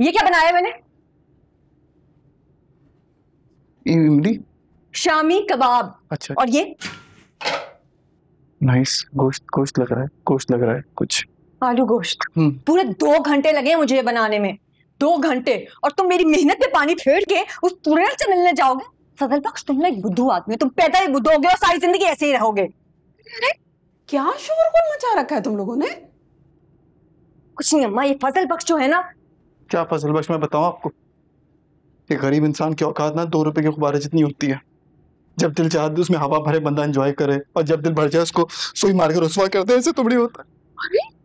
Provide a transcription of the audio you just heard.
ये क्या बनाया मैंने इमली शामी कबाब अच्छा और ये नाइस गोश्त गोश्त लग रहा है गोश्त लग रहा है कुछ आलू गोश्त हम्म। पूरे दो घंटे लगे मुझे बनाने में दो घंटे और तुम मेरी मेहनत पे पानी फेर के उस तुरंत से मिलने जाओगे सदर पक्ष तुम ना एक बुद्धू आदमी हो तुम पैदा ही बुद्धू होगे और सारी जिंदगी ऐसे ही रहोगे अरे क्या को मचा रखा है तुम लोगों ने कुछ नहीं अम्मा ये फजल बख्श जो है ना क्या फसल बख्श मैं बताऊँ आपको कि गरीब इंसान की औकात ना दो रुपये की अखबार जितनी होती है जब दिल चाहते तो उसमें हवा भरे बंदा इंजॉय करे और जब दिल भर जाए उसको सुई मार के रसवा कर दे ऐसे तुमड़ी होता है